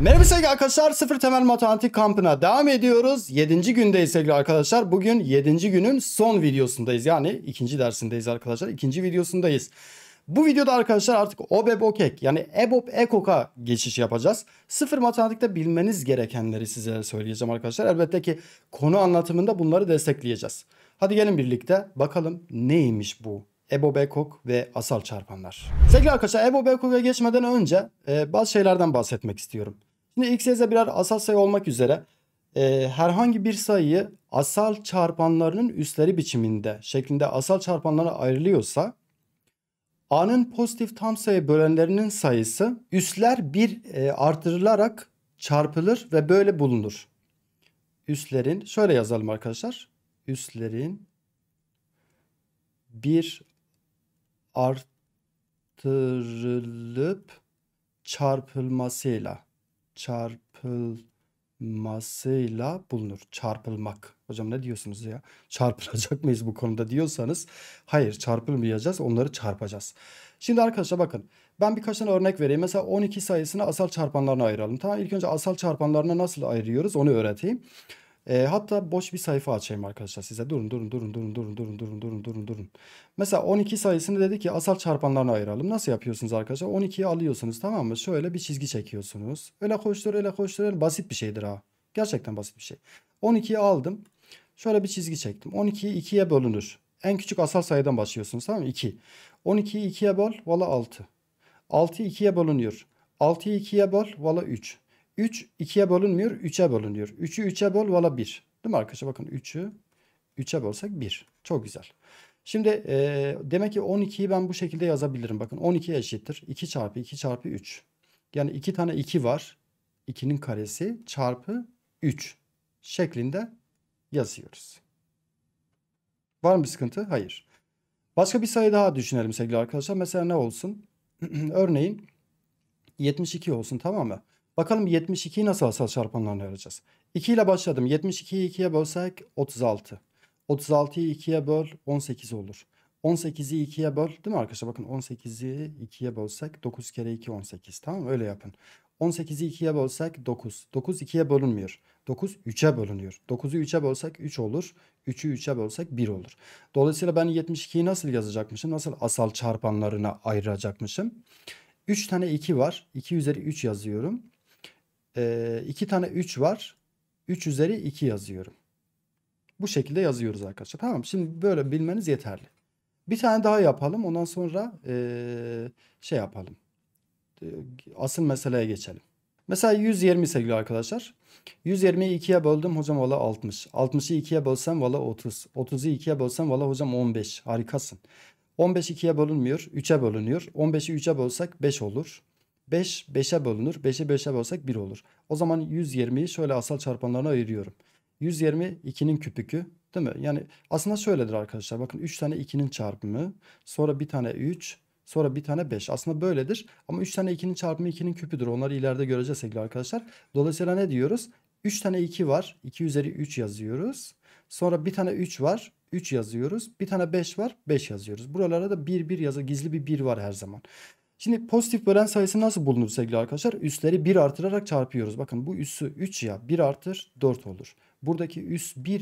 Merhaba sevgili arkadaşlar Sıfır Temel Matematik kampına devam ediyoruz. yedinci gündeyiz sevgili arkadaşlar. Bugün yedinci günün son videosundayız. Yani ikinci dersindeyiz arkadaşlar. İkinci videosundayız. Bu videoda arkadaşlar artık OBEB OKEK yani EBOB EKOK'a geçiş yapacağız. Sıfır matematikte bilmeniz gerekenleri size söyleyeceğim arkadaşlar. Elbette ki konu anlatımında bunları destekleyeceğiz. Hadi gelin birlikte bakalım neymiş bu Ebo Bekok ve asal çarpanlar. Sevgili arkadaşlar Ebo Bekok'a geçmeden önce e, bazı şeylerden bahsetmek istiyorum. Şimdi ilk sayıda birer asal sayı olmak üzere e, herhangi bir sayıyı asal çarpanlarının üstleri biçiminde şeklinde asal çarpanlara ayrılıyorsa A'nın pozitif tam sayı bölenlerinin sayısı üstler bir e, artırılarak çarpılır ve böyle bulunur. Üstlerin şöyle yazalım arkadaşlar. Üstlerin bir artırılıp çarpılmasıyla çarpılmasıyla bulunur. Çarpılmak. Hocam ne diyorsunuz ya? Çarpılacak mıyız bu konuda diyorsanız hayır çarpılmayacağız onları çarpacağız. Şimdi arkadaşlar bakın ben birkaç tane örnek vereyim. Mesela 12 sayısını asal çarpanlarına ayıralım. Tamam ilk önce asal çarpanlarına nasıl ayırıyoruz onu öğreteyim. E, hatta boş bir sayfa açayım arkadaşlar size. Durun durun durun durun durun durun durun durun durun durun. Mesela 12 sayısını dedi ki asal çarpanlarını ayıralım. Nasıl yapıyorsunuz arkadaşlar? 12'yi alıyorsunuz tamam mı? Şöyle bir çizgi çekiyorsunuz. Öyle koştur öyle koştur öyle basit bir şeydir ha. Gerçekten basit bir şey. 12'yi aldım. Şöyle bir çizgi çektim. 12'yi 2'ye bölünür. En küçük asal sayıdan başlıyorsunuz tamam mı? 2. 12'yi 2'ye böl valla 6. 6'yı 2'ye bölünüyor. 6'yı 2'ye böl valla 3. 3 2'ye bölünmüyor. 3'e bölünüyor. 3'ü 3'e böl valla 1. Değil mi arkadaşlar? Bakın 3'ü 3'e bölsek 1. Çok güzel. Şimdi e, demek ki 12'yi ben bu şekilde yazabilirim. Bakın 12 eşittir. 2 çarpı 2 çarpı 3. Yani 2 tane 2 var. 2'nin karesi çarpı 3 şeklinde yazıyoruz. Var mı bir sıkıntı? Hayır. Başka bir sayı daha düşünelim sevgili arkadaşlar. Mesela ne olsun? Örneğin 72 olsun tamam mı? Bakalım 72'yi nasıl asal çarpanlarına ayıracağız. 2 ile başladım. 72'yi 2'ye bölsek 36. 36'yı 2'ye böl 18 olur. 18'i 2'ye böl değil mi arkadaşlar? Bakın 18'i 2'ye bölsek 9 kere 2 18 tamam mı? Öyle yapın. 18'i 2'ye bölsek 9. 9 2'ye bölünmüyor. 9 3'e bölünüyor. 9'u 3'e bölsek 3 olur. 3'ü 3'e bölsek 1 olur. Dolayısıyla ben 72'yi nasıl yazacakmışım? Nasıl asal çarpanlarına ayıracakmışım? 3 tane 2 var. 2 üzeri 3 yazıyorum e, ee, 2 tane 3 var. 3 üzeri 2 yazıyorum. Bu şekilde yazıyoruz arkadaşlar. Tamam şimdi böyle bilmeniz yeterli. Bir tane daha yapalım. Ondan sonra e, şey yapalım. E, asıl meseleye geçelim. Mesela 120 sevgili arkadaşlar. 120'yi 2'ye böldüm hocam valla 60. 60'ı 2'ye bölsem valla 30. 30'u 2'ye bölsem valla hocam 15. Harikasın. 15 2'ye bölünmüyor. 3'e bölünüyor. 15'i 3'e bölsek 5 olur. 5 5'e bölünür. 5'e 5'e bölsek 1 olur. O zaman 120'yi şöyle asal çarpanlarına ayırıyorum. 120 2'nin küpükü değil mi? Yani aslında şöyledir arkadaşlar. Bakın 3 tane 2'nin çarpımı. Sonra bir tane 3. Sonra bir tane 5. Aslında böyledir. Ama 3 tane 2'nin çarpımı 2'nin küpüdür. Onları ileride göreceğiz sevgili arkadaşlar. Dolayısıyla ne diyoruz? 3 tane 2 var. 2 üzeri 3 yazıyoruz. Sonra bir tane 3 var. 3 yazıyoruz. Bir tane 5 var. 5 yazıyoruz. Buralara da 1 1 yazı gizli bir 1 var her zaman. Şimdi pozitif bölen sayısı nasıl bulunur sevgili arkadaşlar? Üstleri 1 artırarak çarpıyoruz. Bakın bu üssü 3 ya 1 artır 4 olur. Buradaki üs 1,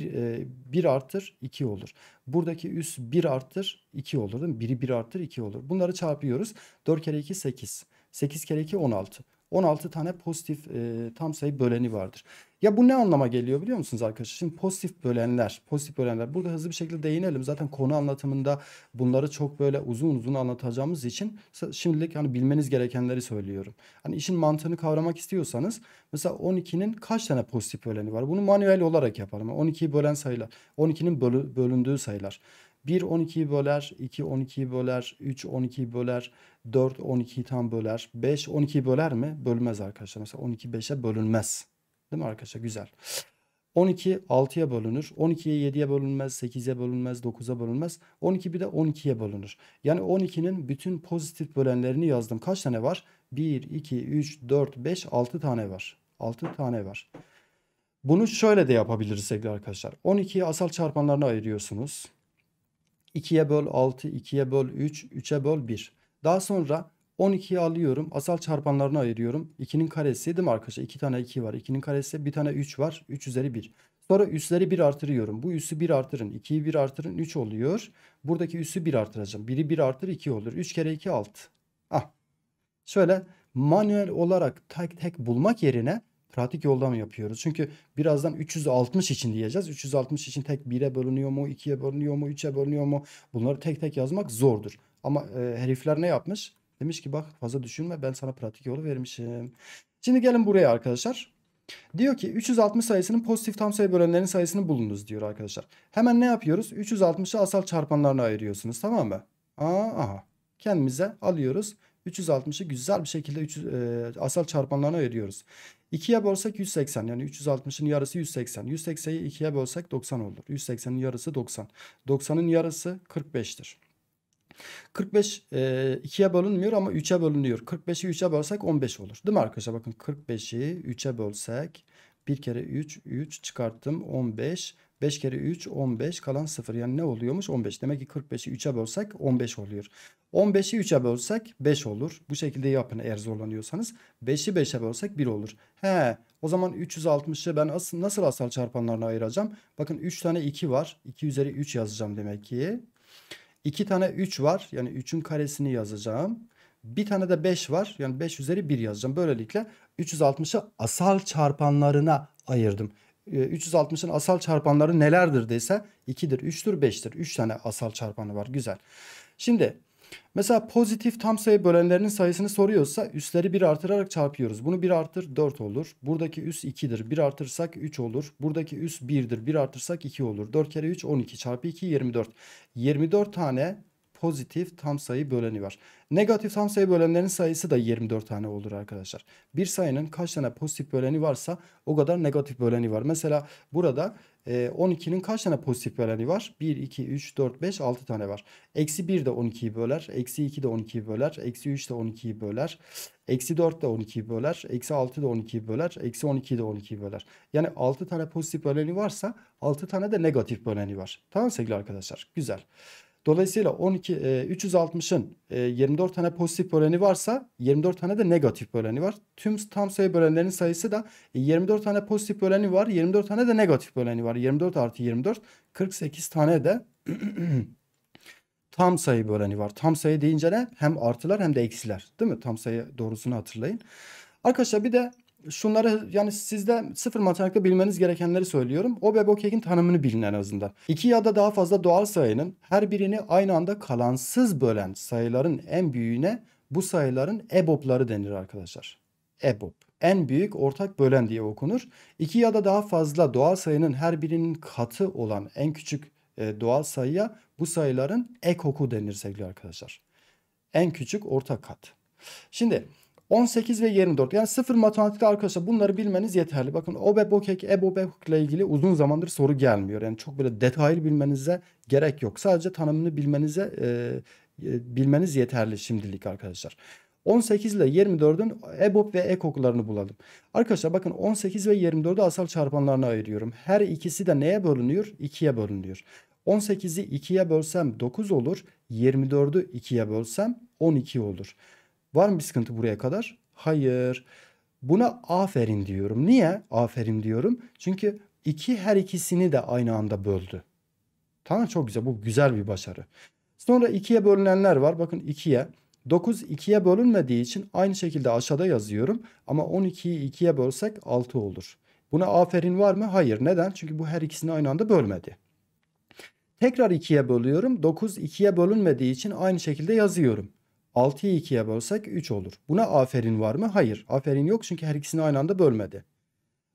1 e, artır 2 olur. Buradaki üs 1 artır 2 olur değil mi? Biri 1 artır 2 olur. Bunları çarpıyoruz. 4 kere 2 8. 8 kere 2 16. 16 tane pozitif e, tam sayı böleni vardır. Ya bu ne anlama geliyor biliyor musunuz arkadaşlar? Şimdi pozitif bölenler, pozitif bölenler. Burada hızlı bir şekilde değinelim. Zaten konu anlatımında bunları çok böyle uzun uzun anlatacağımız için şimdilik hani bilmeniz gerekenleri söylüyorum. Hani işin mantığını kavramak istiyorsanız mesela 12'nin kaç tane pozitif böleni var? Bunu manuel olarak yapalım. 12'yi bölen sayılar, 12'nin bölü, bölündüğü sayılar. 1 12'yi böler, 2 12'yi böler, 3 12'yi böler, 4 12'yi tam böler, 5 12'yi böler mi? Bölmez arkadaşlar. Mesela 12 5'e bölünmez. Değil mi arkadaşlar? Güzel. 12 6'ya bölünür. 12'ye 7'ye bölünmez, 8'e bölünmez, 9'a bölünmez. 12 bir de 12'ye bölünür. Yani 12'nin bütün pozitif bölenlerini yazdım. Kaç tane var? 1, 2, 3, 4, 5, 6 tane var. 6 tane var. Bunu şöyle de yapabiliriz sevgili arkadaşlar. 12'yi asal çarpanlarına ayırıyorsunuz. 2'ye böl 6, 2'ye böl 3, 3'e böl 1. Daha sonra 12'yi alıyorum. Asal çarpanlarını ayırıyorum. 2'nin karesi değil mi arkadaşlar? 2 tane 2 var. 2'nin karesi bir tane 3 var. 3 üzeri 1. Sonra üsleri 1 artırıyorum. Bu üssü 1 artırın. 2'yi 1 artırın 3 oluyor. Buradaki üssü 1 artıracağım. 1'i 1 artır 2 olur. 3 kere 2 6. Ah. Şöyle manuel olarak tek tek bulmak yerine pratik yoldan yapıyoruz. Çünkü birazdan 360 için diyeceğiz. 360 için tek 1'e bölünüyor mu, 2'ye bölünüyor mu, 3'e bölünüyor mu? Bunları tek tek yazmak zordur. Ama e, herifler ne yapmış? Demiş ki bak fazla düşünme ben sana pratik yolu vermişim. Şimdi gelin buraya arkadaşlar. Diyor ki 360 sayısının pozitif tam sayı bölenlerinin sayısını bulunuz diyor arkadaşlar. Hemen ne yapıyoruz? 360'ı asal çarpanlarına ayırıyorsunuz tamam mı? Aa, aha. Kendimize alıyoruz. 360'ı güzel bir şekilde 300, e, asal çarpanlarına ayırıyoruz. 2'ye bölsek 180 yani 360'ın yarısı 180. 180'yi 2'ye bölsek 90 olur. 180'in yarısı 90. 90'ın yarısı 45'tir. 45 e, 2'ye bölünmüyor ama 3'e bölünüyor. 45'i 3'e bölsek 15 olur. Değil mi arkadaşlar? Bakın 45'i 3'e bölsek 1 kere 3 3 çıkarttım 15. 5 kere 3 15 kalan 0 yani ne oluyormuş 15 demek ki 45'i 3'e bölsek 15 oluyor. 15'i 3'e bölsek 5 olur. Bu şekilde yapın eğer zorlanıyorsanız. 5'i 5'e bölsek 1 olur. He o zaman 360'ı ben as nasıl asal çarpanlarına ayıracağım? Bakın 3 tane 2 var. 2 üzeri 3 yazacağım demek ki. 2 tane 3 var. Yani 3'ün karesini yazacağım. Bir tane de 5 var. Yani 5 üzeri 1 yazacağım. Böylelikle 360'ı asal çarpanlarına ayırdım. 360'ın ee, asal çarpanları nelerdir Deyse 2'dir, 3'tür, 5'tir. 3 tane asal çarpanı var. Güzel. Şimdi Mesela pozitif tam sayı bölenlerinin sayısını soruyorsa üstleri 1 artırarak çarpıyoruz. Bunu 1 artır 4 olur. Buradaki üst 2'dir. 1 artırsak 3 olur. Buradaki üst 1'dir. 1 artırsak 2 olur. 4 kere 3 12 çarpı 2 24. 24 tane pozitif tam sayı böleni var. Negatif tam sayı bölenlerin sayısı da 24 tane olur arkadaşlar. Bir sayının kaç tane pozitif böleni varsa o kadar negatif böleni var. Mesela burada 12'nin e, kaç tane pozitif böleni var? 1, 2, 3, 4, 5, 6 tane var. Eksi 1 de 12'yi böler. Eksi 2 de 12'yi böler. Eksi 3 de 12'yi böler. Eksi 4 de 12'yi böler. Eksi 6 da 12'yi böler. Eksi 12 de 12'yi böler. Yani 6 tane pozitif böleni varsa 6 tane de negatif böleni var. Tamam sevgili arkadaşlar? Güzel. Dolayısıyla 12 e, 360'ın e, 24 tane pozitif böleni varsa 24 tane de negatif böleni var. Tüm tam sayı bölenlerin sayısı da e, 24 tane pozitif böleni var, 24 tane de negatif böleni var. 24 artı 24 48 tane de tam sayı böleni var. Tam sayı deyince ne? Hem artılar hem de eksiler. Değil mi? Tam sayı doğrusunu hatırlayın. Arkadaşlar bir de şunları yani sizde sıfır matematikte bilmeniz gerekenleri söylüyorum. O ve kekin tanımını bilin en azından. İki ya da daha fazla doğal sayının her birini aynı anda kalansız bölen sayıların en büyüğüne bu sayıların EBOB'ları denir arkadaşlar. EBOB en büyük ortak bölen diye okunur. İki ya da daha fazla doğal sayının her birinin katı olan en küçük e, doğal sayıya bu sayıların ekoku denir sevgili arkadaşlar. En küçük ortak kat. Şimdi 18 ve 24 yani sıfır matematikte arkadaşlar bunları bilmeniz yeterli. Bakın Obebokek, Ebobekuk ile ilgili uzun zamandır soru gelmiyor. Yani çok böyle detaylı bilmenize gerek yok. Sadece tanımını bilmenize e, e bilmeniz yeterli şimdilik arkadaşlar. 18 ile 24'ün EBOB ve ekoklarını bulalım. Arkadaşlar bakın 18 ve 24'ü asal çarpanlarına ayırıyorum. Her ikisi de neye bölünüyor? 2'ye bölünüyor. 18'i 2'ye bölsem 9 olur. 24'ü 2'ye bölsem 12 olur. Var mı bir sıkıntı buraya kadar? Hayır. Buna aferin diyorum. Niye aferin diyorum? Çünkü iki her ikisini de aynı anda böldü. Tamam çok güzel bu güzel bir başarı. Sonra ikiye bölünenler var. Bakın ikiye. 9 ikiye bölünmediği için aynı şekilde aşağıda yazıyorum. Ama 12'yi ikiye bölsek 6 olur. Buna aferin var mı? Hayır. Neden? Çünkü bu her ikisini aynı anda bölmedi. Tekrar ikiye bölüyorum. 9 ikiye bölünmediği için aynı şekilde yazıyorum. 6'yı 2'ye bölsek 3 olur. Buna aferin var mı? Hayır. Aferin yok çünkü her ikisini aynı anda bölmedi.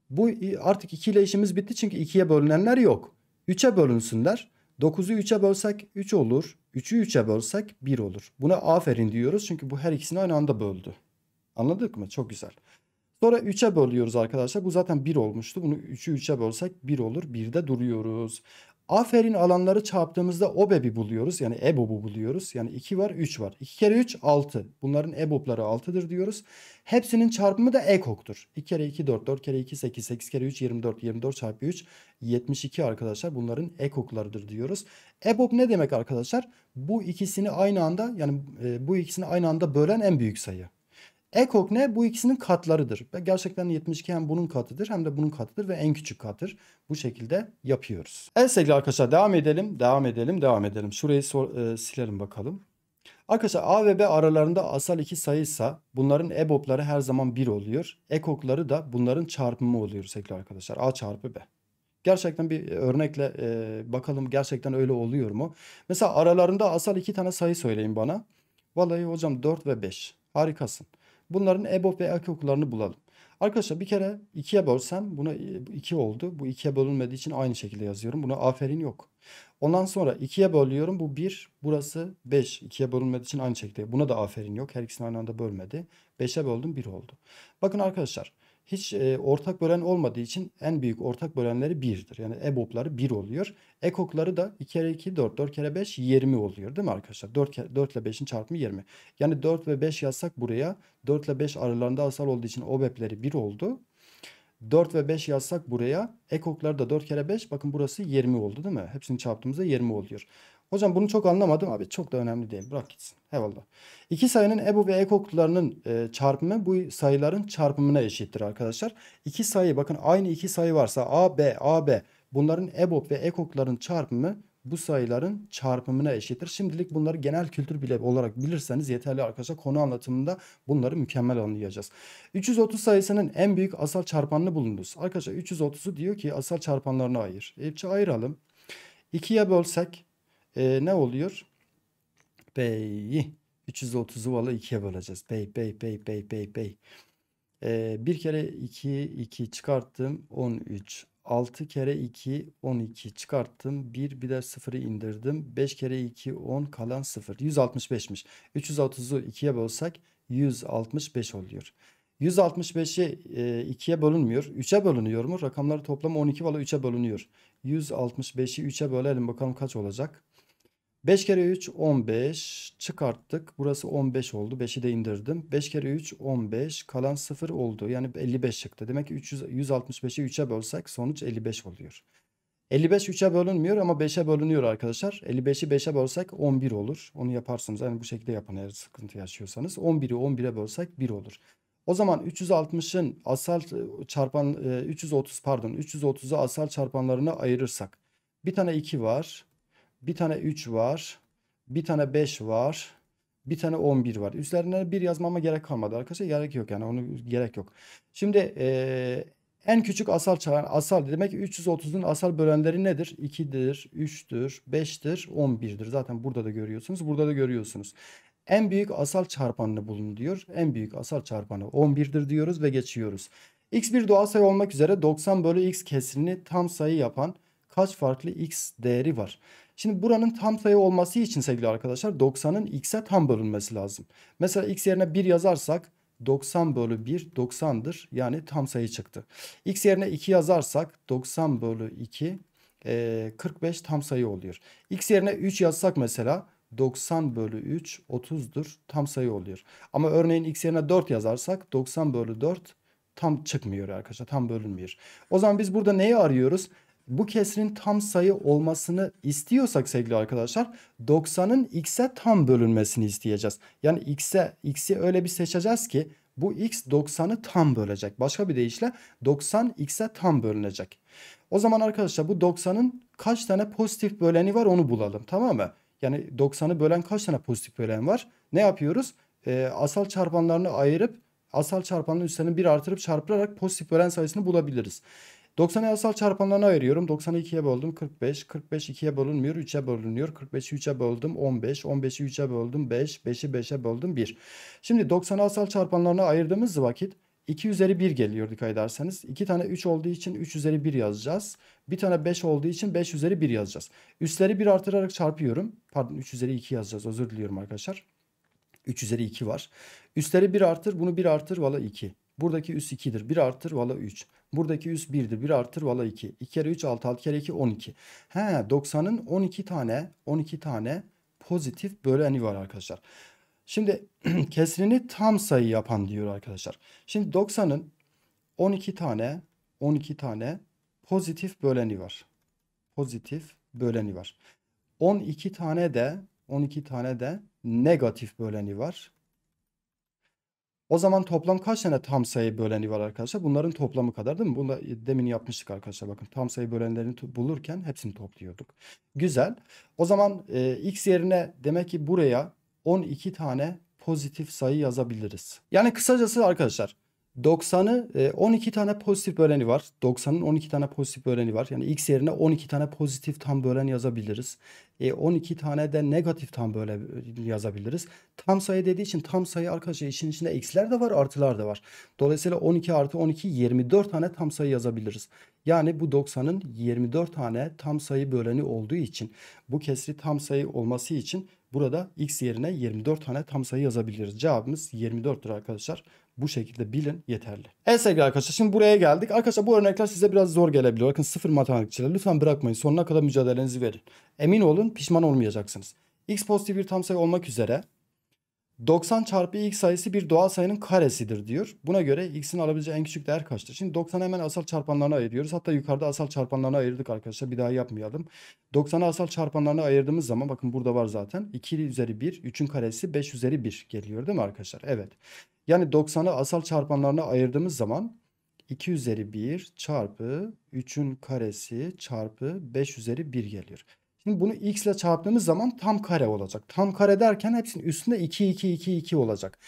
Bu artık 2 ile işimiz bitti çünkü 2'ye bölünenler yok. 3'e bölünsünler. 9'u 3'e bölsek 3 olur. 3'ü 3'e bölsek 1 olur. Buna aferin diyoruz çünkü bu her ikisini aynı anda böldü. Anladık mı? Çok güzel. Sonra 3'e bölüyoruz arkadaşlar. Bu zaten 1 olmuştu. Bunu 3'ü 3'e bölsek 1 olur. 1'de duruyoruz. Aferin alanları çarptığımızda OBEB'i buluyoruz. Yani EBOB'u buluyoruz. Yani 2 var 3 var. 2 kere 3 6. Bunların EBOB'ları 6'dır diyoruz. Hepsinin çarpımı da EKOK'tur. 2 kere 2 4 4 kere 2 8 8 kere 3 24 24 çarpı 3 72 arkadaşlar. Bunların EKOK'larıdır diyoruz. EBOB ne demek arkadaşlar? Bu ikisini aynı anda yani e, bu ikisini aynı anda bölen en büyük sayı. Ekok ne? Bu ikisinin katlarıdır. Gerçekten 72 hem bunun katıdır hem de bunun katıdır ve en küçük kattır. Bu şekilde yapıyoruz. Evet sevgili arkadaşlar devam edelim, devam edelim, devam edelim. Şurayı sor, e, silelim bakalım. Arkadaşlar A ve B aralarında asal iki sayıysa bunların EBOB'ları her zaman 1 oluyor. Ekokları da bunların çarpımı oluyor sevgili arkadaşlar. A çarpı B. Gerçekten bir e, örnekle e, bakalım gerçekten öyle oluyor mu? Mesela aralarında asal iki tane sayı söyleyin bana. Vallahi hocam 4 ve 5. Harikasın. Bunların EBOB ve AK okullarını bulalım. Arkadaşlar bir kere 2'ye bölsem buna 2 e, oldu. Bu 2'ye bölünmediği için aynı şekilde yazıyorum. Buna aferin yok. Ondan sonra 2'ye bölüyorum. Bu 1. Burası 5. 2'ye bölünmediği için aynı şekilde. Buna da aferin yok. Her ikisini aynı anda bölmedi. 5'e böldüm 1 oldu. Bakın arkadaşlar hiç e, ortak bölen olmadığı için en büyük ortak bölenleri 1'dir. Yani EBOB'ları 1 oluyor. EKOK'ları da 2 kere 2 4, 4 kere 5 20 oluyor değil mi arkadaşlar? 4, kere, 4 ile 5'in çarpımı 20. Yani 4 ve 5 yazsak buraya 4 ile 5 aralarında asal olduğu için OBEP'leri 1 oldu. 4 ve 5 yazsak buraya ekoklar da 4 kere 5 bakın burası 20 oldu değil mi? Hepsini çarptığımızda 20 oluyor. Hocam bunu çok anlamadım abi. Çok da önemli değil. Bırak gitsin. Eyvallah. İki sayının ebu ve ekoklarının e, çarpımı bu sayıların çarpımına eşittir arkadaşlar. İki sayı bakın aynı iki sayı varsa A, B, A, B bunların EBOB ve ekokların çarpımı bu sayıların çarpımına eşittir. Şimdilik bunları genel kültür bile olarak bilirseniz yeterli arkadaşlar. Konu anlatımında bunları mükemmel anlayacağız. 330 sayısının en büyük asal çarpanını bulunuz. Arkadaşlar 330'u diyor ki asal çarpanlarına ayır. E, ayıralım. 2'ye bölsek e, ne oluyor? B'yi 330'u valla 2'ye böleceğiz. Bey, bey, bey, bey, bey, bey. Ee, bir kere 2, 2 çıkarttım 13. 6 kere 2, 12 çıkarttım. 1, bir de 0'ı indirdim. 5 kere 2, 10 kalan 0. 165'miş. 330'u 2'ye bölsek 165 oluyor. 165'i e, 2'ye bölünmüyor. 3'e bölünüyor mu? Rakamları toplam 12 valla 3'e bölünüyor. 165'i 3'e bölelim bakalım kaç olacak? 5 kere 3 15 çıkarttık. Burası 15 oldu. 5'i de indirdim. 5 kere 3 15 kalan 0 oldu. Yani 55 çıktı. Demek ki 165'i 3'e bölsek sonuç 55 oluyor. 55 3'e bölünmüyor ama 5'e bölünüyor arkadaşlar. 55'i 5'e bölsek 11 olur. Onu yaparsınız. Yani bu şekilde yapın eğer sıkıntı yaşıyorsanız. 11'i 11'e bölsek 1 olur. O zaman 360'ın asal e, çarpan 330 e, pardon 330'u asal çarpanlarına ayırırsak bir tane 2 var. Bir tane 3 var. Bir tane 5 var. Bir tane 11 var. Üzerine bir yazmama gerek kalmadı arkadaşlar. Gerek yok yani onu gerek yok. Şimdi e, en küçük asal çalan asal demek 330'un asal bölenleri nedir? 2'dir, 3'tür, 5'tir, 11'dir. Zaten burada da görüyorsunuz. Burada da görüyorsunuz. En büyük asal çarpanını bulun diyor. En büyük asal çarpanı 11'dir diyoruz ve geçiyoruz. X bir doğal sayı olmak üzere 90 bölü X kesirini tam sayı yapan kaç farklı X değeri var? Şimdi buranın tam sayı olması için sevgili arkadaşlar 90'ın x'e tam bölünmesi lazım. Mesela x yerine 1 yazarsak 90 bölü 1 90'dır. Yani tam sayı çıktı. X yerine 2 yazarsak 90 bölü 2 e, 45 tam sayı oluyor. X yerine 3 yazsak mesela 90 bölü 3 30'dur. Tam sayı oluyor. Ama örneğin x yerine 4 yazarsak 90 bölü 4 tam çıkmıyor arkadaşlar. Tam bölünmüyor. O zaman biz burada neyi arıyoruz? bu kesrin tam sayı olmasını istiyorsak sevgili arkadaşlar 90'ın x'e tam bölünmesini isteyeceğiz. Yani x'e x'i öyle bir seçeceğiz ki bu x 90'ı tam bölecek. Başka bir deyişle 90 x'e tam bölünecek. O zaman arkadaşlar bu 90'ın kaç tane pozitif böleni var onu bulalım tamam mı? Yani 90'ı bölen kaç tane pozitif bölen var? Ne yapıyoruz? E, asal çarpanlarını ayırıp asal çarpanın üstlerini bir artırıp çarpılarak pozitif bölen sayısını bulabiliriz. 90'ı yasal çarpanlarına ayırıyorum. 90'ı 2'ye böldüm 45. 45 2'ye bölünmüyor 3'e bölünüyor. 45'i 3'e böldüm 15. 15'i 3'e böldüm 5. 5'i 5'e böldüm 1. Şimdi 90'ı asal çarpanlarına ayırdığımız vakit 2 üzeri 1 geliyor dikkat ederseniz. 2 tane 3 olduğu için 3 üzeri 1 yazacağız. Bir tane 5 olduğu için 5 üzeri 1 yazacağız. Üstleri 1 artırarak çarpıyorum. Pardon 3 üzeri 2 yazacağız özür diliyorum arkadaşlar. 3 üzeri 2 var. Üstleri 1 artır bunu 1 artır valla 2. Buradaki üs 2'dir. 1 artır vala 3. Buradaki üs 1'dir. 1 artır vala 2. 2 kere 3 6 6 kere 2 12. He 90'ın 12 tane 12 tane pozitif böleni var arkadaşlar. Şimdi kesrini tam sayı yapan diyor arkadaşlar. Şimdi 90'ın 12 tane 12 tane pozitif böleni var. Pozitif böleni var. 12 tane de 12 tane de negatif böleni var. O zaman toplam kaç tane tam sayı böleni var arkadaşlar? Bunların toplamı kadar değil mi? Bunu da demin yapmıştık arkadaşlar. Bakın tam sayı bölenlerini bulurken hepsini topluyorduk. Güzel. O zaman e, x yerine demek ki buraya 12 tane pozitif sayı yazabiliriz. Yani kısacası arkadaşlar 90'ı 12 e, tane pozitif böleni var. 90'ın 12 tane pozitif böleni var. Yani x yerine 12 tane pozitif tam bölen yazabiliriz. 12 e, tane de negatif tam böyle yazabiliriz. Tam sayı dediği için tam sayı arkadaşlar işin içinde eksiler de var artılar da var. Dolayısıyla 12 artı 12 24 tane tam sayı yazabiliriz. Yani bu 90'ın 24 tane tam sayı böleni olduğu için bu kesri tam sayı olması için burada x yerine 24 tane tam sayı yazabiliriz. Cevabımız 24'tür arkadaşlar. Bu şekilde bilin yeterli. Evet sevgili arkadaşlar şimdi buraya geldik. Arkadaşlar bu örnekler size biraz zor gelebilir. Bakın sıfır matematikçiler lütfen bırakmayın. Sonuna kadar mücadelenizi verin. Emin olun pişman olmayacaksınız. X pozitif bir tam sayı olmak üzere 90 çarpı x sayısı bir doğal sayının karesidir diyor. Buna göre x'in alabileceği en küçük değer kaçtır? Şimdi 90'ı hemen asal çarpanlarına ayırıyoruz. Hatta yukarıda asal çarpanlarına ayırdık arkadaşlar. Bir daha yapmayalım. 90'ı asal çarpanlarına ayırdığımız zaman bakın burada var zaten. 2 üzeri 1, 3'ün karesi 5 üzeri 1 geliyor değil mi arkadaşlar? Evet. Yani 90'ı asal çarpanlarına ayırdığımız zaman 2 üzeri 1 çarpı 3'ün karesi çarpı 5 üzeri 1 geliyor. Şimdi bunu x ile çarptığımız zaman tam kare olacak. Tam kare derken hepsinin üstünde 2, 2, 2, 2 olacak.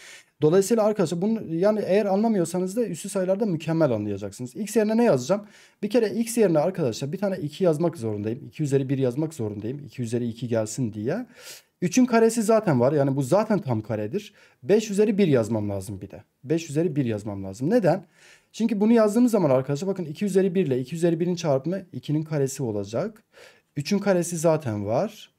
Dolayısıyla arkadaşlar bunu yani eğer anlamıyorsanız da üstü sayılarda mükemmel anlayacaksınız. X yerine ne yazacağım? Bir kere X yerine arkadaşlar bir tane 2 yazmak zorundayım. 2 üzeri 1 yazmak zorundayım. 2 üzeri 2 gelsin diye. 3'ün karesi zaten var. Yani bu zaten tam karedir. 5 üzeri 1 yazmam lazım bir de. 5 üzeri 1 yazmam lazım. Neden? Çünkü bunu yazdığımız zaman arkadaşlar bakın 2 üzeri 1 ile 2 üzeri 1'in çarpımı 2'nin karesi olacak. 3'ün karesi zaten var.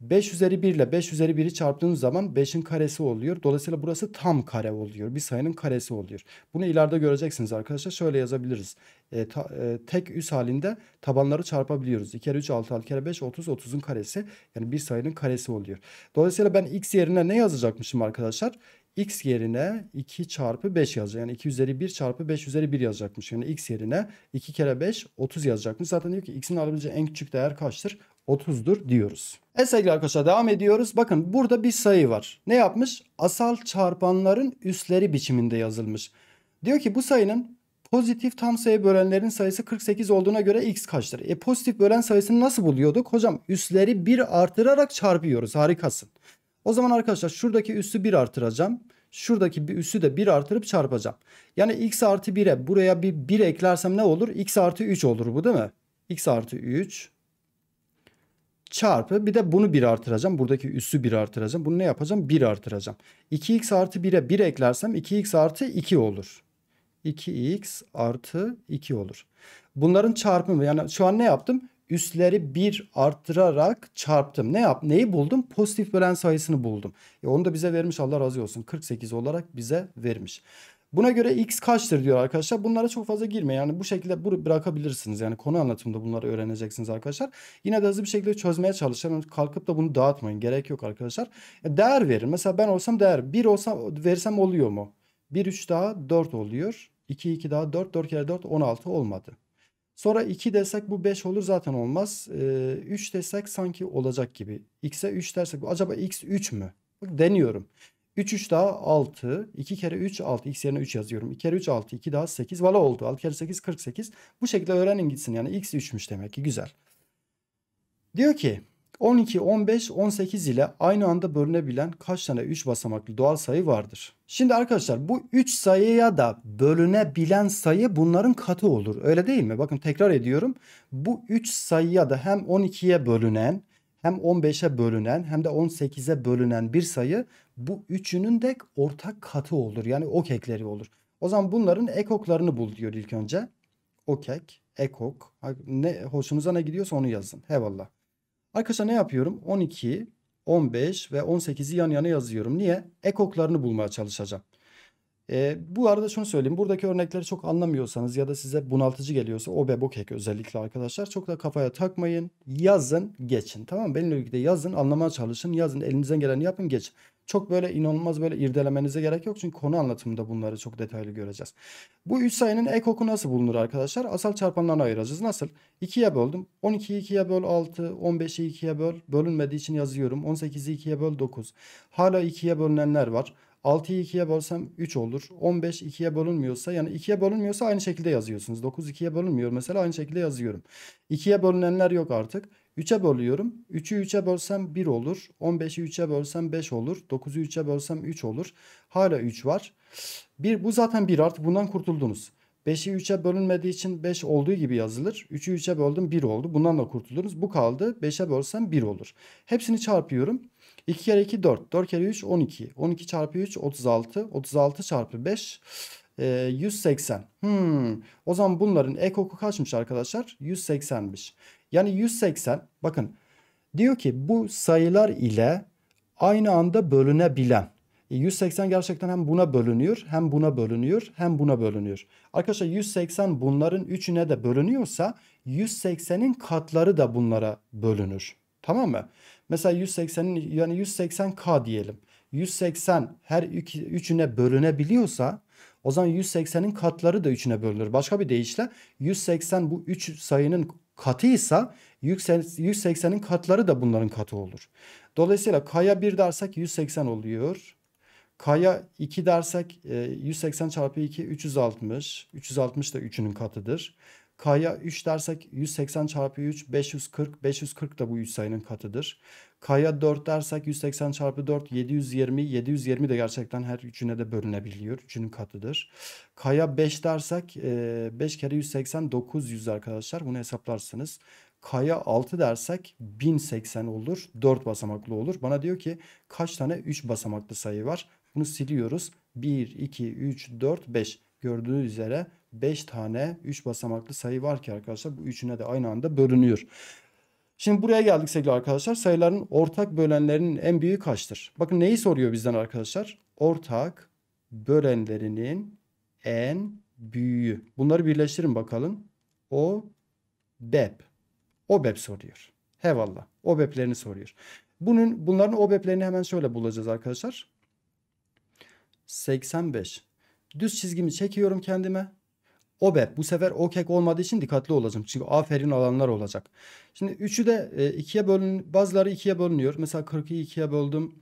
5 üzeri 1 ile 5 üzeri 1'i çarptığınız zaman 5'in karesi oluyor. Dolayısıyla burası tam kare oluyor. Bir sayının karesi oluyor. Bunu ileride göreceksiniz arkadaşlar. Şöyle yazabiliriz. E, ta, e, tek üs halinde tabanları çarpabiliyoruz. 2 kere 3 6 6 kere 5 30 30'un karesi. Yani bir sayının karesi oluyor. Dolayısıyla ben x yerine ne yazacakmışım arkadaşlar? x yerine 2 çarpı 5 yazacak. Yani 2 üzeri 1 çarpı 5 üzeri 1 yazacakmış. Yani x yerine 2 kere 5 30 yazacakmış. Zaten diyor ki x'in alabileceği en küçük değer kaçtır? 30'dur diyoruz. Evet sevgili arkadaşlar devam ediyoruz. Bakın burada bir sayı var. Ne yapmış? Asal çarpanların üstleri biçiminde yazılmış. Diyor ki bu sayının pozitif tam sayı bölenlerin sayısı 48 olduğuna göre x kaçtır? E pozitif bölen sayısını nasıl buluyorduk? Hocam üstleri 1 artırarak çarpıyoruz. Harikasın. O zaman arkadaşlar şuradaki üssü 1 artıracağım. Şuradaki bir üssü de 1 artırıp çarpacağım. Yani x artı 1'e buraya bir 1 eklersem ne olur? x artı 3 olur bu değil mi? x artı 3 çarpı bir de bunu 1 artıracağım. Buradaki üssü 1 artıracağım. Bunu ne yapacağım? 1 artıracağım. 2x artı 1'e 1 eklersem 2x artı 2 olur. 2x artı 2 olur. Bunların çarpımı yani şu an ne yaptım? üstleri 1 arttırarak çarptım. Ne yap? Neyi buldum? Pozitif bölen sayısını buldum. E onu da bize vermiş Allah razı olsun. 48 olarak bize vermiş. Buna göre x kaçtır diyor arkadaşlar. Bunlara çok fazla girme. Yani bu şekilde bırakabilirsiniz. Yani konu anlatımında bunları öğreneceksiniz arkadaşlar. Yine de hızlı bir şekilde çözmeye çalışın. Kalkıp da bunu dağıtmayın. Gerek yok arkadaşlar. E değer verin. Mesela ben olsam değer. 1 olsam versem oluyor mu? 1 3 daha 4 oluyor. 2 2 daha 4. 4 kere 4 16 olmadı. Sonra 2 desek bu 5 olur zaten olmaz. 3 ee, desek sanki olacak gibi. X'e 3 dersek acaba X 3 mü? Deniyorum. 3 3 daha 6. 2 kere 3 6. X yerine 3 yazıyorum. 2 kere 3 6. 2 daha 8. Valla oldu. 6 kere 8 48. Bu şekilde öğrenin gitsin. Yani X 3'müş demek ki. Güzel. Diyor ki 12, 15, 18 ile aynı anda bölünebilen kaç tane 3 basamaklı doğal sayı vardır? Şimdi arkadaşlar bu 3 sayıya da bölünebilen sayı bunların katı olur. Öyle değil mi? Bakın tekrar ediyorum. Bu 3 sayıya da hem 12'ye bölünen hem 15'e bölünen hem de 18'e bölünen bir sayı bu üçünün de ortak katı olur. Yani okekleri olur. O zaman bunların ekoklarını bul diyor ilk önce. Okek, ekok. Ne hoşunuza ne gidiyorsa onu yazın. Eyvallah. Arkadaşlar ne yapıyorum? 12, 15 ve 18'i yan yana yazıyorum. Niye? Ekoklarını bulmaya çalışacağım. E, bu arada şunu söyleyeyim. Buradaki örnekleri çok anlamıyorsanız ya da size bunaltıcı geliyorsa o bebok hack özellikle arkadaşlar çok da kafaya takmayın. Yazın geçin tamam mı? Benimle birlikte yazın anlamaya çalışın. Yazın elinizden geleni yapın geçin. Çok böyle inanılmaz böyle irdelemenize gerek yok çünkü konu anlatımında bunları çok detaylı göreceğiz. Bu 3 sayının ekoku nasıl bulunur arkadaşlar? Asal çarpanlarına ayıracağız. Nasıl? 2'ye böldüm. 12'yi 2'ye böl 6, 15'i 2'ye böl. Bölünmediği için yazıyorum. 18'i 2'ye böl 9. Hala 2'ye bölünenler var. 6'yı 2'ye bölsem 3 olur. 15 2'ye bölünmüyorsa yani 2'ye bölünmüyorsa aynı şekilde yazıyorsunuz. 9 2'ye bölünmüyor mesela aynı şekilde yazıyorum. 2'ye bölünenler yok artık. 3'e bölüyorum. 3'ü 3'e bölsem 1 olur. 15'i 3'e bölsem 5 olur. 9'u 3'e bölsem 3 olur. Hala 3 var. Bir, bu zaten 1 artık bundan kurtuldunuz. 5'i 3'e bölünmediği için 5 olduğu gibi yazılır. 3'ü 3'e böldüm 1 oldu. Bundan da kurtuldunuz. Bu kaldı. 5'e bölsem 1 olur. Hepsini çarpıyorum. 2 kere 2 4. 4 kere 3 12. 12 çarpı 3 36. 36 çarpı 5 180. E, hmm. O zaman bunların ekoku kaçmış arkadaşlar? 180'miş. Yani 180 bakın diyor ki bu sayılar ile aynı anda bölünebilen. 180 e, gerçekten hem buna bölünüyor hem buna bölünüyor hem buna bölünüyor. Arkadaşlar 180 bunların üçüne de bölünüyorsa 180'in katları da bunlara bölünür. Tamam mı? Mesela 180'in yani 180k diyelim. 180 her üçüne bölünebiliyorsa o zaman 180'in katları da üçüne bölünür. Başka bir deyişle 180 bu 3 sayının katıysa 180'in katları da bunların katı olur. Dolayısıyla kaya 1 dersek 180 oluyor. kaya 2 dersek 180 e, çarpı 2 360. 360 da 3'ünün katıdır. K'ya 3 dersek 180 çarpı 3 540. 540 da bu 3 sayının katıdır. K'ya 4 dersek 180 çarpı 4 720. 720 de gerçekten her üçüne de bölünebiliyor. Üçünün katıdır. K'ya 5 dersek 5 e, kere 180 900 arkadaşlar. Bunu hesaplarsınız. K'ya 6 dersek 1080 olur. 4 basamaklı olur. Bana diyor ki kaç tane 3 basamaklı sayı var? Bunu siliyoruz. 1, 2, 3, 4, 5. Gördüğünüz üzere 5 tane 3 basamaklı sayı var ki arkadaşlar bu üçüne de aynı anda bölünüyor. Şimdi buraya geldik sevgili arkadaşlar. Sayıların ortak bölenlerinin en büyüğü kaçtır? Bakın neyi soruyor bizden arkadaşlar? Ortak bölenlerinin en büyüğü. Bunları birleştirin bakalım. O bep. O bep soruyor. Hevalla. O beplerini soruyor. Bunun bunların o beplerini hemen şöyle bulacağız arkadaşlar. 85. Düz çizgimi çekiyorum kendime. OBEP. Bu sefer OKEK e olmadığı için dikkatli olacağım. Çünkü aferin alanlar olacak. Şimdi üçü de e, ikiye bölün, bazıları ikiye bölünüyor. Mesela 40'ı ikiye böldüm.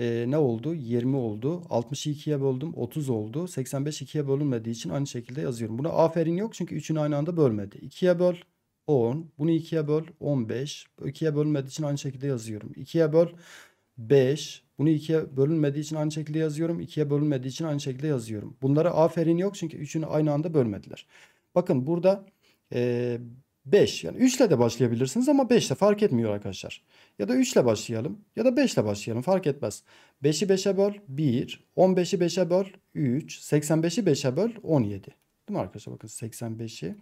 E, ne oldu? 20 oldu. 60'ı ikiye böldüm. 30 oldu. 85 ikiye bölünmediği için aynı şekilde yazıyorum. Buna aferin yok çünkü üçünü aynı anda bölmedi. İkiye böl 10. Bunu ikiye böl 15. İkiye bölünmediği için aynı şekilde yazıyorum. İkiye böl 5. Bunu 2'ye bölünmediği için aynı şekilde yazıyorum. 2'ye bölünmediği için aynı şekilde yazıyorum. Bunlara aferin yok çünkü üçünü aynı anda bölmediler. Bakın burada 5 e, yani 3 ile de başlayabilirsiniz ama 5 de fark etmiyor arkadaşlar. Ya da 3 ile başlayalım ya da 5 ile başlayalım fark etmez. 5'i 5'e böl 1, 15'i 5'e böl 3, 85'i 5'e böl 17. Değil mi arkadaşlar bakın 85'i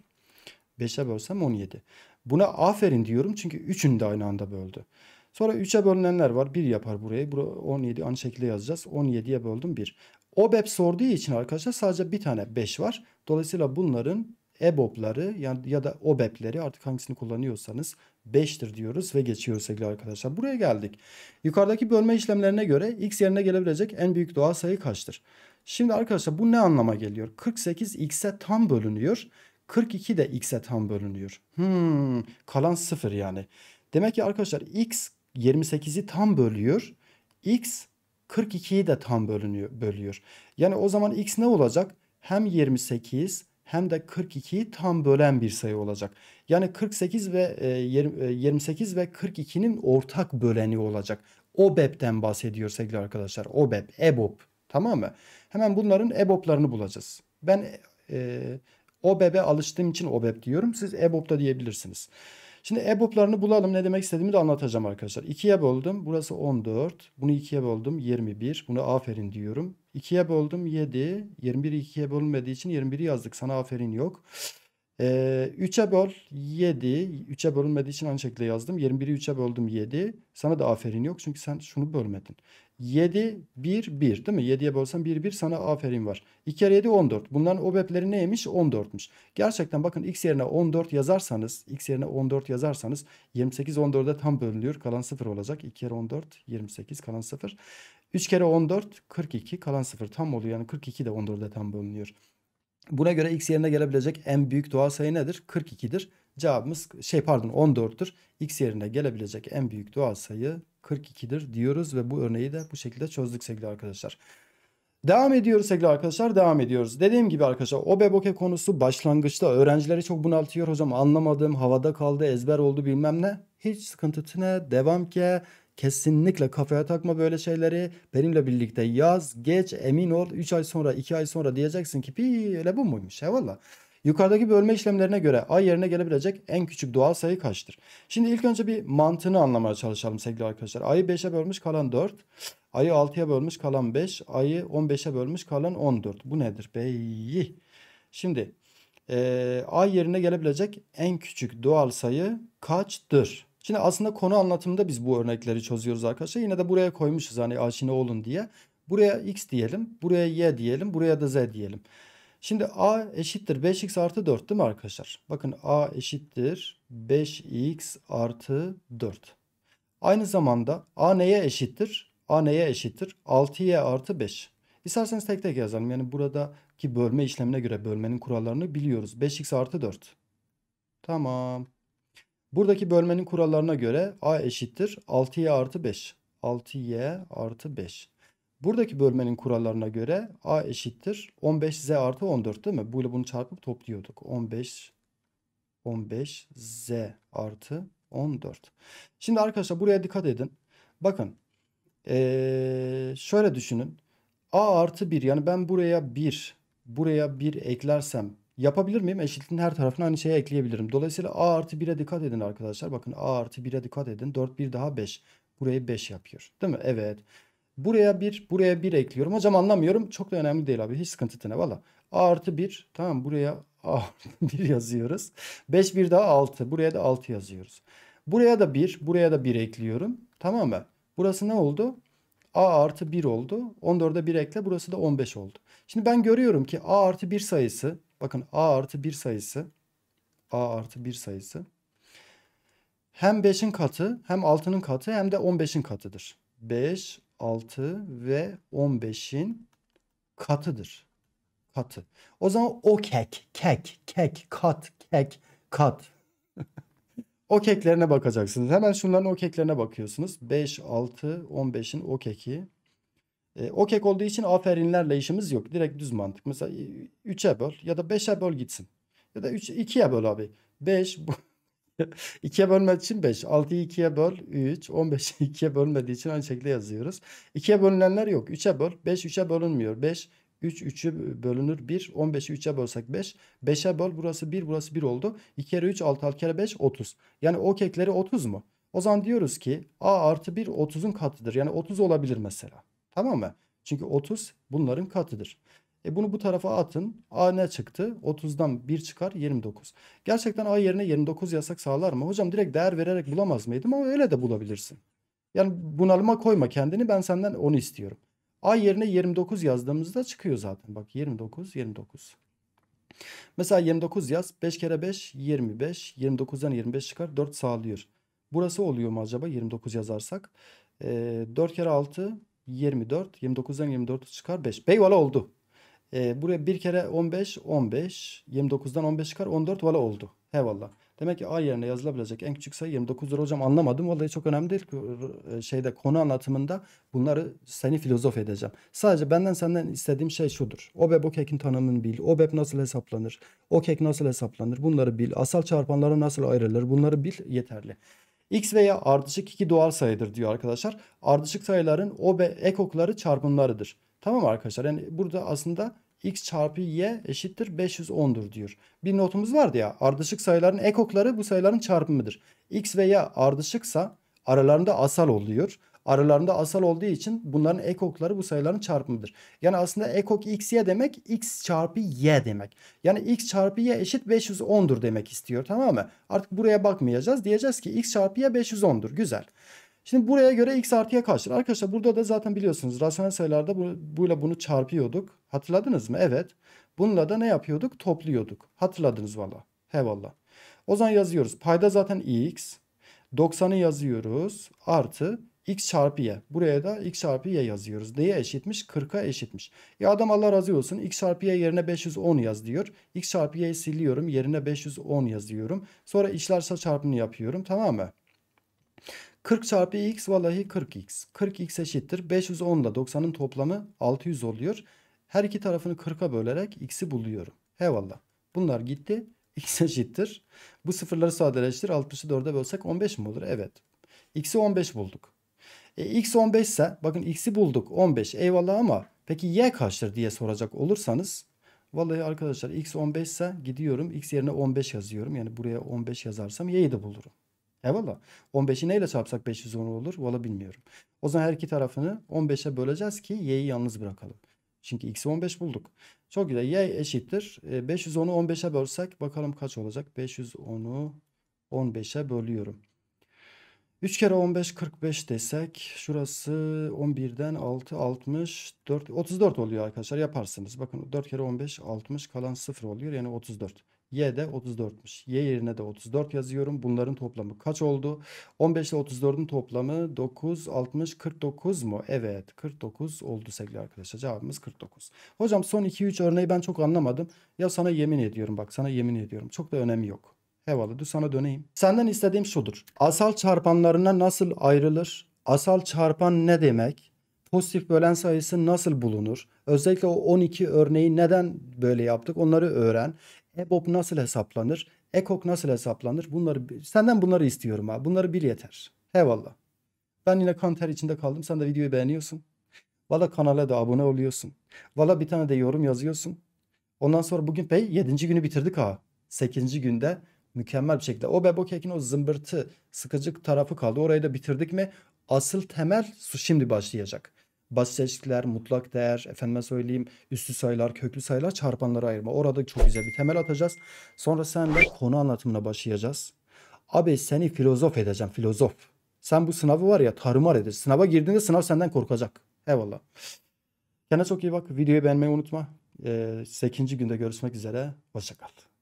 5'e bölsem 17. Buna aferin diyorum çünkü üçünü de aynı anda böldü. Sonra 3'e bölünenler var. 1 yapar burayı. Bura 17 aynı şekilde yazacağız. 17'ye böldüm 1. OBEP sorduğu için arkadaşlar sadece bir tane 5 var. Dolayısıyla bunların EBOB'ları ya da OBEP'leri artık hangisini kullanıyorsanız 5'tir diyoruz ve geçiyoruz sevgili arkadaşlar. Buraya geldik. Yukarıdaki bölme işlemlerine göre x yerine gelebilecek en büyük doğal sayı kaçtır? Şimdi arkadaşlar bu ne anlama geliyor? 48 x'e tam bölünüyor. 42 de x'e tam bölünüyor. Hmm, kalan 0 yani. Demek ki arkadaşlar x 28'i tam bölüyor. X 42'yi de tam bölünüyor, bölüyor. Yani o zaman X ne olacak? Hem 28 hem de 42'yi tam bölen bir sayı olacak. Yani 48 ve 28 e, e, ve 42'nin ortak böleni olacak. OBEP'ten bahsediyor sevgili arkadaşlar. OBEP, E.B.O.P. E tamam mı? Hemen bunların E.B.O.P.larını bulacağız. Ben e, OBEP'e alıştığım için OBEP diyorum. Siz EBOB'da diyebilirsiniz. Şimdi EBOB'larını bulalım. Ne demek istediğimi de anlatacağım arkadaşlar. 2'ye böldüm. Burası 14. Bunu 2'ye böldüm. 21. Bunu aferin diyorum. 2'ye böldüm. 7. 21 2'ye bölünmediği için 21'i yazdık. Sana aferin yok. Ee, 3'e böl 7. 3'e bölünmediği için aynı şekilde yazdım. 21'i 3'e böldüm 7. Sana da aferin yok. Çünkü sen şunu bölmedin. 7, 1, 1 değil mi? 7'ye bölsem 1, 1 sana aferin var. 2 kere 7, 14. Bunların obepleri neymiş? 14'müş. Gerçekten bakın x yerine 14 yazarsanız, x yerine 14 yazarsanız 28, 14'e tam bölünüyor. Kalan 0 olacak. 2 kere 14, 28 kalan 0. 3 kere 14, 42 kalan 0 tam oluyor. Yani 42 de 14'e tam bölünüyor. Buna göre x yerine gelebilecek en büyük doğal sayı nedir? 42'dir. Cevabımız şey pardon 14'tür. x yerine gelebilecek en büyük doğal sayı 42'dir diyoruz ve bu örneği de bu şekilde çözdük sevgili arkadaşlar. Devam ediyoruz sevgili arkadaşlar devam ediyoruz. Dediğim gibi arkadaşlar o beboke konusu başlangıçta öğrencileri çok bunaltıyor. Hocam anlamadım havada kaldı ezber oldu bilmem ne. Hiç sıkıntı tine devam ki kesinlikle kafaya takma böyle şeyleri. Benimle birlikte yaz geç emin ol 3 ay sonra 2 ay sonra diyeceksin ki pi öyle bu muymuş eyvallah. Yukarıdaki bölme işlemlerine göre ay yerine gelebilecek en küçük doğal sayı kaçtır? Şimdi ilk önce bir mantığını anlamaya çalışalım sevgili arkadaşlar. A'yı 5'e bölmüş kalan 4. A'yı 6'ya bölmüş kalan 5. A'yı 15'e bölmüş kalan 14. Bu nedir? Beyi. Şimdi e, a yerine gelebilecek en küçük doğal sayı kaçtır? Şimdi aslında konu anlatımında biz bu örnekleri çözüyoruz arkadaşlar. Yine de buraya koymuşuz hani aşina olun diye. Buraya x diyelim, buraya y diyelim, buraya da z diyelim. Şimdi a eşittir 5x artı 4 değil mi arkadaşlar? Bakın a eşittir 5x artı 4. Aynı zamanda a neye eşittir? A neye eşittir? 6y artı 5. İsterseniz tek tek yazalım. Yani buradaki bölme işlemine göre bölmenin kurallarını biliyoruz. 5x artı 4. Tamam. Buradaki bölmenin kurallarına göre a eşittir 6y artı 5. 6y artı 5. Buradaki bölmenin kurallarına göre a eşittir 15z artı 14 değil mi? Böyle bunu çarpıp topluyorduk. 15 15z artı 14. Şimdi arkadaşlar buraya dikkat edin. Bakın ee, şöyle düşünün. a artı 1 yani ben buraya 1 buraya 1 eklersem yapabilir miyim? Eşitliğin her tarafına aynı şeye ekleyebilirim. Dolayısıyla a artı 1'e dikkat edin arkadaşlar. Bakın a artı 1'e dikkat edin. 4 1 daha 5. Burayı 5 yapıyor. Değil mi? Evet. Buraya bir buraya bir ekliyorum. Hocam anlamıyorum. Çok da önemli değil abi. Hiç sıkıntı değil valla. A artı bir Tamam buraya A artı yazıyoruz. 5 bir daha 6. Buraya da 6 yazıyoruz. Buraya da bir buraya da bir ekliyorum. Tamam mı? Burası ne oldu? A artı bir oldu. 14'e bir ekle. Burası da 15 oldu. Şimdi ben görüyorum ki A artı bir sayısı. Bakın A artı bir sayısı. A artı bir sayısı. Hem 5'in katı hem 6'nın katı hem de 15'in katıdır. 5, 6 ve 15'in katıdır. Katı. O zaman o kek, kek, kek, kat, kek, kat. o keklerine bakacaksınız. Hemen şunların o keklerine bakıyorsunuz. 5, 6, 15'in o keki. E, o kek olduğu için aferinlerle işimiz yok. Direkt düz mantık. Mesela 3'e böl ya da 5'e böl gitsin. Ya da 3, 2'ye böl abi. 5, 2'ye bölmediği için 5. 6'yı 2'ye böl 3. 15'i 2'ye bölmediği için aynı şekilde yazıyoruz. 2'ye bölünenler yok. 3'e böl. 5 3'e bölünmüyor. 5 3 3'ü bölünür 1. 15'i 3'e bölsek 5. 5'e böl burası 1 burası 1 oldu. 2 kere 3 6 6 kere 5 30. Yani o kekleri 30 mu? O zaman diyoruz ki a artı 1 30'un katıdır. Yani 30 olabilir mesela. Tamam mı? Çünkü 30 bunların katıdır. E bunu bu tarafa atın. A ne çıktı? 30'dan 1 çıkar 29. Gerçekten A yerine 29 yasak sağlar mı? Hocam direkt değer vererek bulamaz mıydım ama öyle de bulabilirsin. Yani bunalıma koyma kendini ben senden onu istiyorum. A yerine 29 yazdığımızda çıkıyor zaten. Bak 29 29. Mesela 29 yaz. 5 kere 5 25. 29'dan 25 çıkar. 4 sağlıyor. Burası oluyor mu acaba 29 yazarsak? E, 4 kere 6 24. 29'dan 24 çıkar 5. Beyvala oldu. E, buraya bir kere 15, 15. 29'dan 15 çıkar. 14 valla oldu. He valla. Demek ki A yerine yazılabilecek en küçük sayı 29'dur hocam anlamadım. Vallahi çok önemli değil. E, şeyde konu anlatımında bunları seni filozof edeceğim. Sadece benden senden istediğim şey şudur. OBEP OKEK'in tanımını bil. OBEP nasıl hesaplanır? OKEK nasıl hesaplanır? Bunları bil. Asal çarpanlara nasıl ayrılır? Bunları bil yeterli. X veya ardışık iki doğal sayıdır diyor arkadaşlar. Ardışık sayıların OB ekokları çarpımlarıdır. Tamam arkadaşlar yani burada aslında x çarpı y eşittir 510'dur diyor. Bir notumuz vardı ya ardışık sayıların ekokları bu sayıların çarpımıdır. x ve y ardışıksa aralarında asal oluyor. Aralarında asal olduğu için bunların ekokları bu sayıların çarpımıdır. Yani aslında ekok x y demek x çarpı y demek. Yani x çarpı y eşit 510'dur demek istiyor tamam mı? Artık buraya bakmayacağız. Diyeceğiz ki x çarpı y 510'dur. Güzel. Şimdi buraya göre x artıya kaçtır? Arkadaşlar burada da zaten biliyorsunuz rasyonel sayılarda bu, buyla bunu çarpıyorduk. Hatırladınız mı? Evet. Bununla da ne yapıyorduk? Topluyorduk. Hatırladınız valla. He valla. O zaman yazıyoruz. Payda zaten x. 90'ı yazıyoruz. Artı x çarpı y. Buraya da x çarpı y yazıyoruz. Neye eşitmiş? 40'a eşitmiş. Ya adam Allah razı olsun x çarpı y yerine 510 yaz diyor. x çarpı y'yi siliyorum. Yerine 510 yazıyorum. Sonra içler çarpımını yapıyorum. Tamam mı? 40 çarpı x vallahi 40x. 40x eşittir. 510 ile 90'ın toplamı 600 oluyor. Her iki tarafını 40'a bölerek x'i buluyorum. Eyvallah. Bunlar gitti. x eşittir. Bu sıfırları sadeleştir. 60'ı 4'e bölsek 15 mi olur? Evet. x'i 15 bulduk. E, x 15 ise bakın x'i bulduk 15 eyvallah ama peki y kaçtır diye soracak olursanız vallahi arkadaşlar x 15 ise gidiyorum x yerine 15 yazıyorum. Yani buraya 15 yazarsam y'yi de bulurum. He 15'i neyle çarpsak 510 olur? Valla bilmiyorum. O zaman her iki tarafını 15'e böleceğiz ki y'yi yalnız bırakalım. Çünkü x'i 15 bulduk. Çok güzel. Y eşittir. 510'u e, 15'e bölsek bakalım kaç olacak? 510'u 15'e bölüyorum. 3 kere 15 45 desek şurası 11'den 6 60 34 oluyor arkadaşlar yaparsınız. Bakın 4 kere 15 60 kalan 0 oluyor yani 34. Y de 34'müş. Y yerine de 34 yazıyorum. Bunların toplamı kaç oldu? 15 ile 34'ün toplamı 9, 60, 49 mu? Evet 49 oldu sevgili arkadaşlar. Cevabımız 49. Hocam son 2-3 örneği ben çok anlamadım. Ya sana yemin ediyorum bak sana yemin ediyorum. Çok da önemi yok. Hevalı dur sana döneyim. Senden istediğim şudur. Asal çarpanlarına nasıl ayrılır? Asal çarpan ne demek? Pozitif bölen sayısı nasıl bulunur? Özellikle o 12 örneği neden böyle yaptık onları öğren. EBOB nasıl hesaplanır? EKOK nasıl hesaplanır? Bunları senden bunları istiyorum abi. Bunları bil yeter. Eyvallah. Ben yine kanter içinde kaldım. Sen de videoyu beğeniyorsun. Valla kanala da abone oluyorsun. Valla bir tane de yorum yazıyorsun. Ondan sonra bugün pey 7. günü bitirdik ha. 8. günde mükemmel bir şekilde. O Bebo Kek'in o zımbırtı sıkıcık tarafı kaldı. Orayı da bitirdik mi asıl temel su şimdi başlayacak basit ilişkiler, mutlak değer, efendime söyleyeyim üstü sayılar, köklü sayılar, çarpanları ayırma. Orada çok güzel bir temel atacağız. Sonra senle konu anlatımına başlayacağız. Abi seni filozof edeceğim, filozof. Sen bu sınavı var ya tarumar edeceksin. Sınava girdiğinde sınav senden korkacak. Eyvallah. Kendine çok iyi bak. Videoyu beğenmeyi unutma. Ee, günde görüşmek üzere. Hoşçakal.